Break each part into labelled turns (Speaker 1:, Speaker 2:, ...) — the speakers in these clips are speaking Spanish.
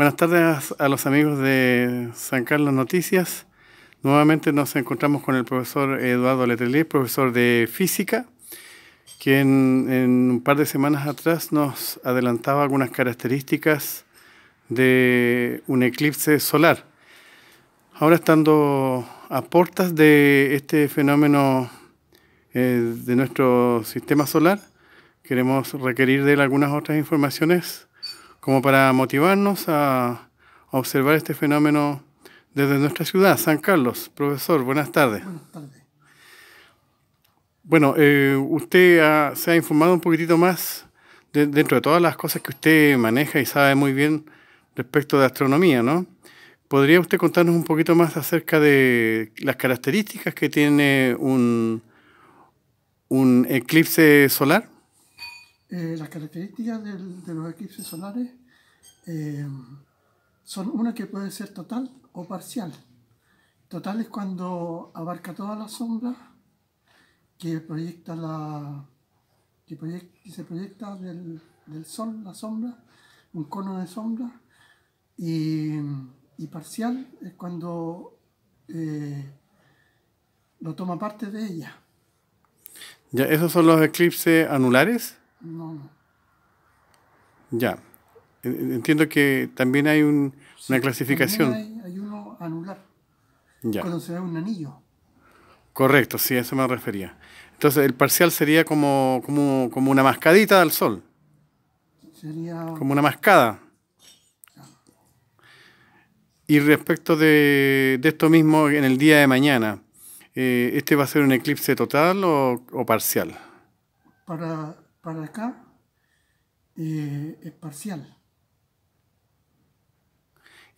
Speaker 1: Buenas tardes a los amigos de San Carlos Noticias. Nuevamente nos encontramos con el profesor Eduardo Letelier, profesor de física, quien en un par de semanas atrás nos adelantaba algunas características de un eclipse solar. Ahora estando a puertas de este fenómeno eh, de nuestro sistema solar, queremos requerir de él algunas otras informaciones como para motivarnos a observar este fenómeno desde nuestra ciudad, San Carlos. Profesor, buenas tardes. Buenas tardes. Bueno, eh, usted se ha informado un poquitito más dentro de todas las cosas que usted maneja y sabe muy bien respecto de astronomía, ¿no? ¿Podría usted contarnos un poquito más acerca de las características que tiene un eclipse solar?
Speaker 2: Eh, las características de los eclipses solares eh, son una que puede ser total o parcial. Total es cuando abarca toda la sombra que proyecta la que, proyecta, se proyecta del, sol, la sombra, un cono de sombra. Y, parcial es cuando eh, lo toma parte de ella.
Speaker 1: Ya, ¿Esos son los eclipses anulares? no. Ya. Entiendo que también hay una clasificación. Hay, uno anular. Ya.
Speaker 2: Cuando se ve un anillo.
Speaker 1: Correcto, sí, a eso me refería. Entonces, el parcial sería como, como, una mascadita del sol. Sería... Como una mascada. Y respecto de, esto mismo, en el día de mañana, eh, ¿este va a ser un eclipse total o, o parcial?
Speaker 2: Para para acá eh, es parcial.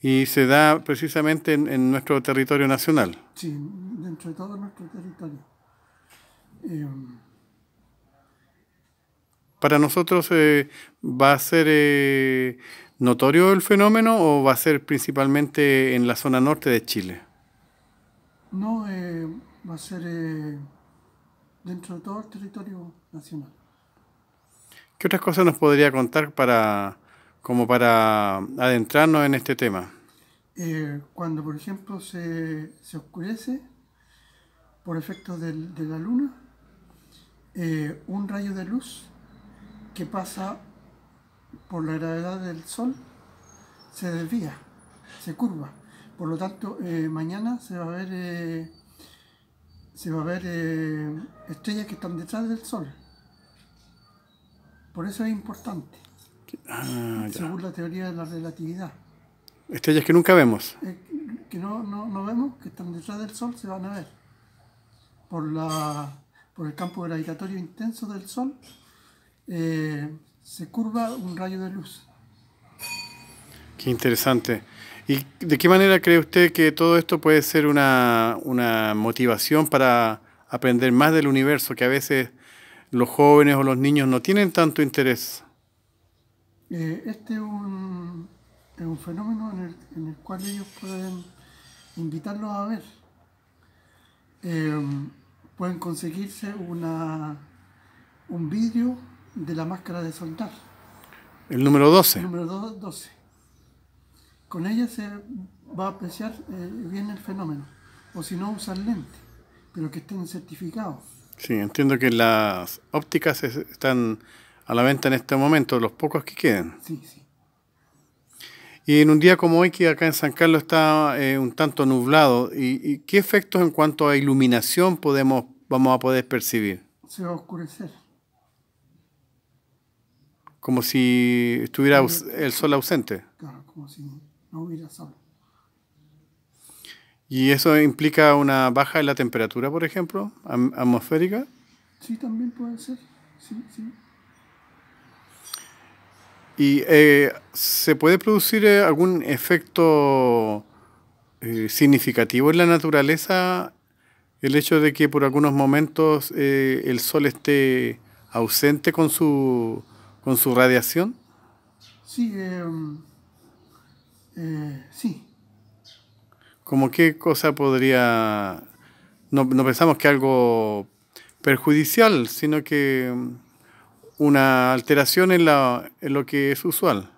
Speaker 1: Y se da precisamente en, nuestro territorio nacional.
Speaker 2: Sí, dentro de todo nuestro territorio. Eh,
Speaker 1: ¿Para nosotros eh, va a ser notorio el fenómeno o va a ser principalmente en la zona norte de Chile?
Speaker 2: No, va a ser dentro de todo el territorio nacional.
Speaker 1: ¿Qué otras cosas nos podría contar para, como para adentrarnos en este tema?
Speaker 2: Eh, cuando, por ejemplo, se, oscurece por efectos de la luna, eh, un rayo de luz que pasa por la gravedad del sol se desvía, se curva. Por lo tanto, eh, mañana se va a ver, se va a ver estrellas que están detrás del sol por eso es importante.
Speaker 1: Ah, según
Speaker 2: la teoría de la relatividad.
Speaker 1: Estrellas que nunca vemos.
Speaker 2: Eh, que no, no, no, vemos, que están detrás del Sol, se van a ver. Por, la, por el campo gravitatorio intenso del Sol, eh, se curva un rayo de luz.
Speaker 1: Qué interesante. ¿Y de qué manera cree usted que todo esto puede ser una, una motivación para aprender más del universo, que a veces los jóvenes o los niños no tienen tanto interés.
Speaker 2: Eh, este es un, fenómeno en el, cual ellos pueden invitarlos a ver. Em, pueden conseguirse una, un vídeo de la máscara de soldar.
Speaker 1: El número 12. El
Speaker 2: número 12. Con ella se va a apreciar eh, bien el fenómeno. O si no, usar lentes, pero que estén certificados.
Speaker 1: Sí, entiendo que las ópticas están a la venta en este momento, los pocos que quedan. Sí, sí. Y en un día como hoy, que acá en San Carlos está eh, un tanto nublado, ¿y, qué efectos en cuanto a iluminación podemos, vamos a poder percibir?
Speaker 2: Se va a oscurecer.
Speaker 1: Como si estuviera el sol ausente.
Speaker 2: Claro, como si no hubiera sol.
Speaker 1: ¿Y eso implica una baja en la temperatura, por ejemplo, atmosférica?
Speaker 2: Sí, también puede ser.
Speaker 1: ¿Y eh, se puede producir eh, algún efecto eh, significativo en la naturaleza el hecho de que por algunos momentos el sol esté ausente con su, con su radiación?
Speaker 2: Sí, em, sí
Speaker 1: como qué cosa podría... No, pensamos que algo perjudicial, sino que mm, una alteración en, en lo que es usual.